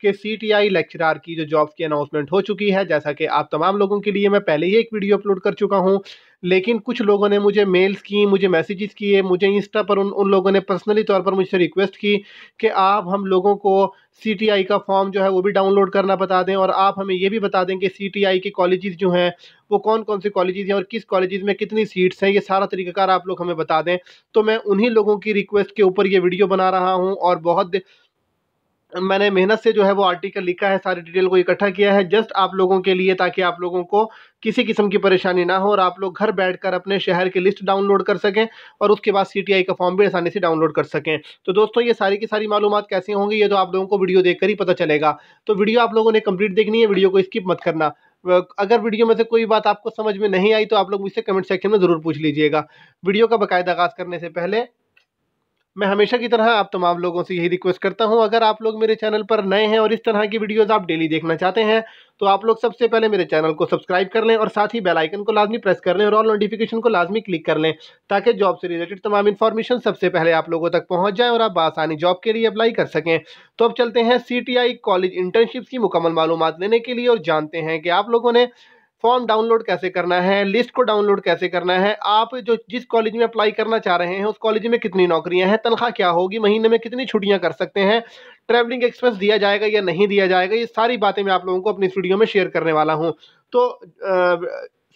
के सी टी आई लेक्चरार की जो जॉब्स की अनाउंसमेंट हो चुकी है जैसा कि आप तमाम लोगों के लिए मैं पहले ही एक वीडियो अपलोड कर चुका हूँ लेकिन कुछ लोगों ने मुझे मेल्स की मुझे मैसेजेस किए मुझे इंस्टा पर उन उन लोगों ने पर्सनली तौर पर मुझसे रिक्वेस्ट की कि आप हम लोगों को आई का फॉर्म जो है वो भी डाउनलोड करना बता दें और आप हमें ये भी बता दें कि आई के कॉलेजेस जो हैं वो कौन कौन से कॉलेजेस हैं और किस कॉलेजेस में कितनी सीट्स हैं ये सारा तरीक़ाकार आप लोग हमें बता दें तो मैं उन्हीं लोगों की रिक्वेस्ट के ऊपर ये वीडियो बना रहा हूँ और बहुत मैंने मेहनत से जो है वो आर्टिकल लिखा है सारी डिटेल को इकट्ठा किया है जस्ट आप लोगों के लिए ताकि आप लोगों को किसी किस्म की परेशानी ना हो और आप लोग घर बैठकर अपने शहर की लिस्ट डाउनलोड कर सकें और उसके बाद सी का फॉर्म भी आसानी से डाउनलोड कर सकें तो दोस्तों ये सारी की सारी मालूम कैसे होंगी ये तो आप लोगों को वीडियो देख ही पता चलेगा तो वीडियो आप लोगों ने कम्प्लीट देखनी है वीडियो को स्किप मत करना अगर वीडियो में से कोई बात आपको समझ में नहीं आई तो आप लोग मुझसे कमेंट सेक्शन में ज़रूर पूछ लीजिएगा वीडियो का बाकायदा आगाज़ करने से पहले मैं हमेशा की तरह आप तमाम लोगों से यही रिक्वेस्ट करता हूं अगर आप लोग मेरे चैनल पर नए हैं और इस तरह की वीडियोस आप डेली देखना चाहते हैं तो आप लोग सबसे पहले मेरे चैनल को सब्सक्राइब कर लें और साथ ही बेल आइकन को लाजमी प्रेस कर लें और ऑल नोटिफिकेशन को लाजमी क्लिक कर लें ताकि जॉब से रिलेटेड तमाम इन्फॉर्मेशन सबसे पहले आप लोगों तक पहुँच जाए और आप आसानी जॉब के लिए अप्लाई कर सकें तो अब चलते हैं सी कॉलेज इंटर्नशिप्स की मुकम्मल मालूम लेने के लिए और जानते हैं कि आप लोगों ने फॉर्म डाउनलोड कैसे करना है लिस्ट को डाउनलोड कैसे करना है आप जो जिस कॉलेज में अप्लाई करना चाह रहे हैं उस कॉलेज में कितनी नौकरियां हैं तनख्वाह क्या होगी महीने में कितनी छुट्टियां कर सकते हैं ट्रैवलिंग एक्सपेंस दिया जाएगा या नहीं दिया जाएगा ये सारी बातें मैं आप लोगों को अपनी स्टूडियो में शेयर करने वाला हूँ तो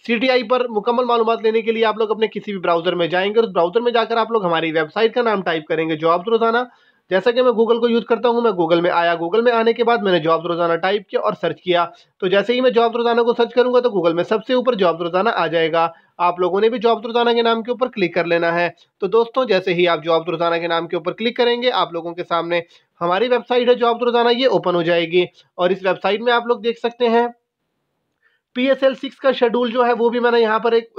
सी पर मुकम्मल मालूम लेने के लिए आप लोग अपने किसी भी ब्राउज़र में जाएंगे उस ब्राउज़र में जाकर आप लोग हमारी वेबसाइट का नाम टाइप करेंगे जॉब्स रोज़ाना जैसा कि मैं गूगल को यूज़ करता हूँ मैं गूगल में आया गूगल में आने के बाद मैंने जॉब रोज़ाना टाइप किया और सर्च किया तो जैसे ही मैं जॉब रोज़ाना को सर्च करूँगा तो गूगल में सबसे ऊपर जॉब रोज़ाना आ जाएगा आप लोगों ने भी जॉब रोज़ाना के नाम के ऊपर क्लिक कर लेना है तो दोस्तों जैसे ही आप जॉब रोज़ाना के नाम के ऊपर क्लिक करेंगे आप लोगों के सामने हमारी वेबसाइट है जॉब रोज़ाना ये ओपन हो जाएगी और इस वेबसाइट में आप लोग देख सकते हैं पी एस एल सिक्स का शेड्यूल जो है वो भी मैंने यहाँ पर एक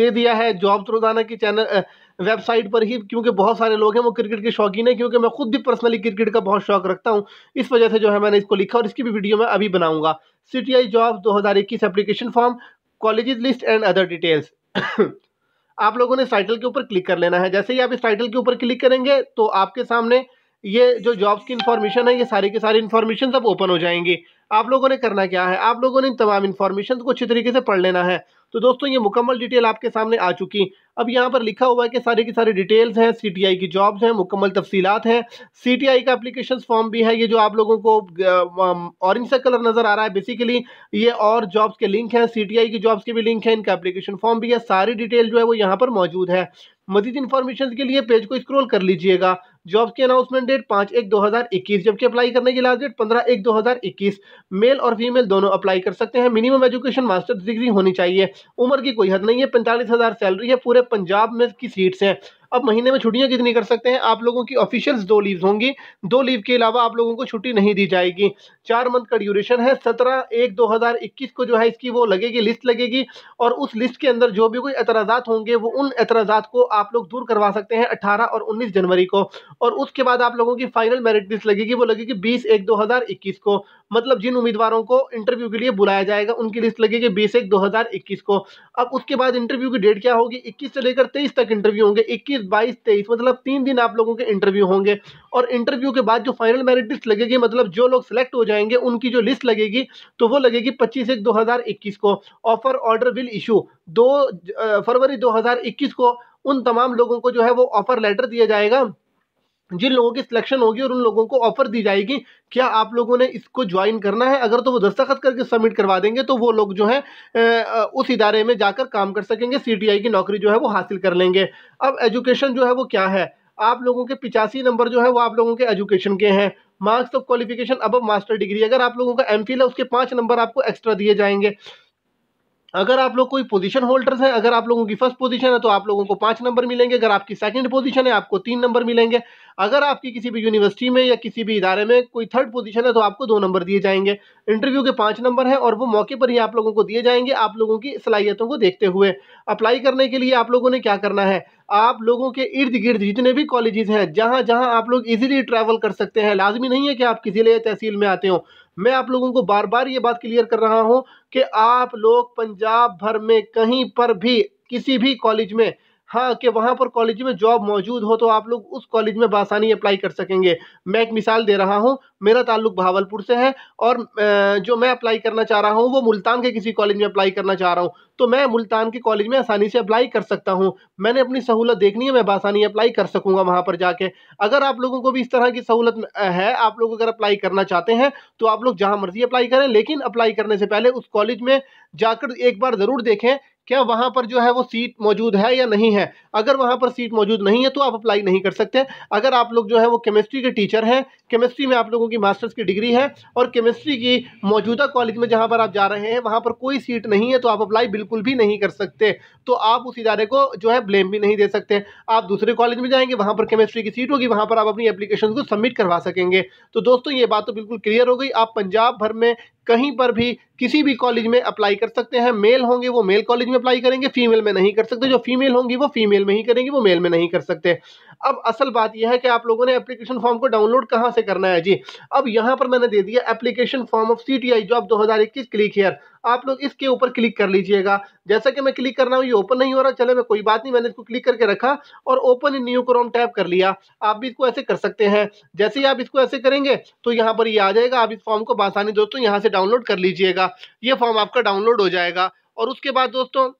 दे दिया है जॉब रोजाना की चैनल वेबसाइट पर ही क्योंकि बहुत सारे लोग हैं वो क्रिकेट के शौकीन हैं क्योंकि मैं खुद भी पर्सनली क्रिकेट का बहुत शौक रखता हूँ इस वजह से जो है मैंने इसको लिखा और इसकी भी वीडियो मैं अभी बनाऊंगा सी टी आई जॉब दो हज़ार इक्कीस application form college list and other details आप लोगों ने इस टाइटल के ऊपर क्लिक कर लेना है जैसे ही आप इस टाइटल के ऊपर क्लिक करेंगे तो आपके सामने ये जो जॉब्स की इन्फॉर्मेशन है ये सारी की सारी इन्फॉर्मेशन सब ओपन हो जाएंगी आप लोगों ने करना क्या है आप लोगों ने इन तमाम इन्फॉर्मेशन को अच्छी तरीके से पढ़ लेना है तो दोस्तों ये मुकम्मल डिटेल आपके सामने आ चुकी अब यहाँ पर लिखा हुआ है कि सारी की सारी डिटेल्स हैं सी की जॉब्स हैं मुकम्मल तफसीत हैं सी का एप्लीकेशन फॉर्म भी है ये जो आप लोगों को ऑरेंज सा कलर नज़र आ रहा है बेसिकली ये और जॉब्स के लिंक हैं सी की जॉब्स के भी लिंक हैं इनका एप्लीकेशन फॉर्म भी है सारी डिटेल जो है वो यहाँ पर मौजूद है मजीद इन्फॉर्मेशन के लिए पेज को स्क्रोल कर लीजिएगा जॉब्स की अनाउंसमेंट डेट पाँच एक दो हज़ार इक्कीस जबकि अप्लाई करने की लास्ट डेट पंद्रह एक दो हज़ार इक्कीस मेल और फीमेल दोनों अप्लाई कर सकते हैं मिनिमम एजुकेशन मास्टर्स डिग्री होनी चाहिए उम्र की कोई हद नहीं है पैंतालीस हज़ार सैलरी है पूरे पंजाब में की सीट्स हैं अब महीने में छुट्टियां कितनी कर सकते हैं आप लोगों की ऑफिशियल्स दो लीव होंगी दो लीव के अलावा आप लोगों को छुट्टी नहीं दी जाएगी चार मंथ का ड्यूरेशन है सत्रह एक दो हज़ार इक्कीस को जो है इसकी वो लगेगी लिस्ट लगेगी और उस लिस्ट के अंदर जो भी कोई एतराजा होंगे वो उन एतराजा को आप लोग दूर करवा सकते हैं अट्ठारह और उन्नीस जनवरी को और उसके बाद आप लोगों की फाइनल मेरिट लिस्ट लगेगी वो लगेगी बीस एक दो हज़ार इक्कीस को मतलब जिन उम्मीदवारों को इंटरव्यू के लिए बुलाया जाएगा उनकी लिस्ट लगेगी बीस एक दो हज़ार इक्कीस को अब उसके बाद इंटरव्यू की डेट क्या होगी इक्कीस से लेकर तेईस तक इंटरव्यू होंगे इक्कीस इक्कीस बाईस तेईस मतलब तीन दिन आप लोगों के इंटरव्यू होंगे और इंटरव्यू के बाद जो फाइनल मेरिट लिस्ट लगेगी मतलब जो लोग सेलेक्ट हो जाएंगे उनकी जो लिस्ट लगेगी तो वो लगेगी पच्चीस एक दो हज़ार इक्कीस को ऑफर ऑर्डर विल इशू दो फरवरी दो हज़ार इक्कीस को उन तमाम लोगों को जो है वो ऑफर लेटर दिया जाएगा जिन लोगों की सिलेक्शन होगी और उन लोगों को ऑफर दी जाएगी क्या आप लोगों ने इसको ज्वाइन करना है अगर तो वो दस्तखत करके सबमिट करवा देंगे तो वो लोग जो है उस इदारे में जाकर काम कर सकेंगे सीटीआई की नौकरी जो है वो हासिल कर लेंगे अब एजुकेशन जो है वो क्या है आप लोगों के पिचासी नंबर जो है वो आप लोगों के एजुकेशन के हैं मार्क्स ऑफ क्वालिफिकेशन अब मास्टर डिग्री अगर आप लोगों का एम है उसके पाँच नंबर आपको एक्स्ट्रा दिए जाएंगे अगर आप लोग कोई पोजीशन होल्डर्स हैं अगर आप लोगों की फर्स्ट पोजीशन है तो आप लोगों को पाँच नंबर मिलेंगे अगर आपकी सेकंड पोजीशन है आपको तीन नंबर मिलेंगे अगर आपकी किसी भी यूनिवर्सिटी में या किसी भी इदारे में कोई थर्ड पोजीशन है तो आपको दो नंबर दिए जाएंगे इंटरव्यू के पाँच नंबर हैं और वो मौके पर ही आप लोगों को दिए जाएंगे आप लोगों की सलाहियतों को देखते हुए अप्लाई करने के लिए आप लोगों ने क्या करना है आप लोगों के इर्द गिर्द जितने भी कॉलेजेस हैं जहाँ जहाँ आप लोग इजीली ट्रैवल कर सकते हैं लाजमी नहीं है कि आप किसी लिए तहसील में आते हो मैं आप लोगों को बार बार ये बात क्लियर कर रहा हूँ कि आप लोग पंजाब भर में कहीं पर भी किसी भी कॉलेज में हाँ कि वहाँ पर कॉलेज में जॉब मौजूद हो तो आप लोग उस कॉलेज में बासानी अप्लाई कर सकेंगे मैं एक मिसाल दे रहा हूँ मेरा ताल्लुक भावलपुर से है और जो मैं अप्लाई करना चाह रहा हूँ वो मुल्तान के किसी कॉलेज में अप्लाई करना चाह रहा हूँ तो मैं मुल्तान के कॉलेज में आसानी से अप्लाई कर सकता हूँ मैंने अपनी सहूलत देखनी है मैं बासानी अप्लाई कर सकूँगा वहाँ पर जाके अगर आप लोगों को भी इस तरह की सहूलत है आप लोग अगर अप्लाई करना चाहते हैं तो आप लोग जहाँ मर्ज़ी अप्लाई करें लेकिन अप्लाई करने से पहले उस कॉलेज में जाकर एक बार ज़रूर देखें क्या वहाँ पर जो है वो सीट मौजूद है या नहीं है अगर वहाँ पर सीट मौजूद नहीं है तो आप अप्लाई नहीं कर सकते अगर आप लोग जो है वो केमिस्ट्री के टीचर हैं केमिस्ट्री में आप लोगों की मास्टर्स की डिग्री है और केमिस्ट्री की मौजूदा कॉलेज में जहाँ पर आप जा रहे हैं वहाँ पर कोई सीट नहीं है तो आप अप्लाई बिल्कुल भी नहीं कर सकते तो आप उस इदारे को जो है ब्लेम भी नहीं दे सकते आप दूसरे कॉलेज में जाएंगे वहाँ पर केमिस्ट्री की सीट होगी वहाँ पर आप अपनी एप्लीकेशन को सबमिट करवा सकेंगे तो दोस्तों ये बात तो बिल्कुल क्लियर हो गई आप पंजाब भर में कहीं पर भी किसी भी कॉलेज में अप्लाई कर सकते हैं मेल होंगे वो मेल कॉलेज में अप्लाई करेंगे फीमेल में नहीं कर सकते जो फीमेल होंगी वो फीमेल में ही करेंगी वो मेल में नहीं कर सकते अब असल बात यह है कि आप लोगों ने एप्लीकेशन फॉर्म को डाउनलोड कहाँ से करना है जी अब यहाँ पर मैंने दे दिया application form of C T I job दो हज़ार इक्कीस क्लिक हेयर आप लोग इसके ऊपर क्लिक कर लीजिएगा जैसा कि मैं क्लिक कर रहा हूँ ये ओपन नहीं हो रहा चले मैं कोई बात नहीं मैंने इसको क्लिक करके रखा और open in new Chrome tab कर लिया आप भी इसको ऐसे कर सकते हैं जैसे ही आप इसको ऐसे करेंगे तो यहाँ पर ये आ जाएगा आप इस फॉर्म को बासानी दोस्तों यहाँ से डाउनलोड कर लीजिएगा ये फॉर्म आपका डाउनलोड हो जाएगा और उसके बाद दोस्तों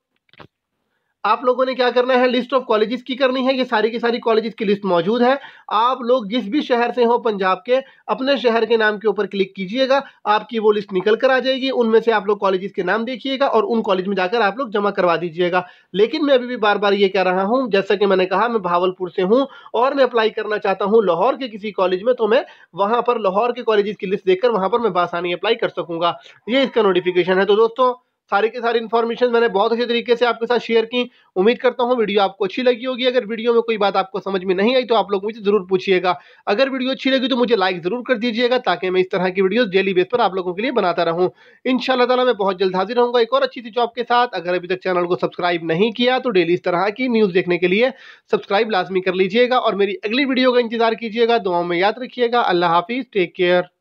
आप लोगों ने क्या करना है लिस्ट ऑफ कॉलेजेस की करनी है ये सारी की सारी कॉलेजेस की लिस्ट मौजूद है आप लोग जिस भी शहर से हो पंजाब के अपने शहर के नाम के ऊपर क्लिक कीजिएगा आपकी वो लिस्ट निकल कर आ जाएगी उनमें से आप लोग कॉलेजेस के नाम देखिएगा और उन कॉलेज में जाकर आप लोग जमा करवा दीजिएगा लेकिन मैं अभी भी बार बार ये कह रहा हूँ जैसा कि मैंने कहा मैं भावलपुर से हूँ और मैं अप्लाई करना चाहता हूँ लाहौर के किसी कॉलेज में तो मैं वहाँ पर लाहौर के कॉलेज की लिस्ट देखकर वहाँ पर मैं बासानी अप्लाई कर सकूँगा ये इसका नोटिफिकेशन है तो दोस्तों सारी की सारी इन्फॉर्मेशन मैंने बहुत अच्छे तरीके से आपके साथ शेयर की उम्मीद करता हूँ वीडियो आपको अच्छी लगी होगी अगर वीडियो में कोई बात आपको समझ में नहीं आई तो आप लोग मुझे जरूर पूछिएगा अगर वीडियो अच्छी लगी तो मुझे लाइक जरूर कर दीजिएगा ताकि मैं इस तरह की वीडियो डेली बेस पर आप लोगों के लिए बनाता रहूँ इन तला मैं बहुत जल्द हाजिर रहूँगा एक और अच्छी सी जॉब के साथ अगर अभी तक चैनल को सब्सक्राइब नहीं किया तो डेली इस तरह की न्यूज़ देखने के लिए सब्सक्राइब लाजमी कर लीजिएगा और मेरी अगली वीडियो का इंतजार कीजिएगा दुआओं में याद रखिएगा अल्लाह हाफिज़ टेक केयर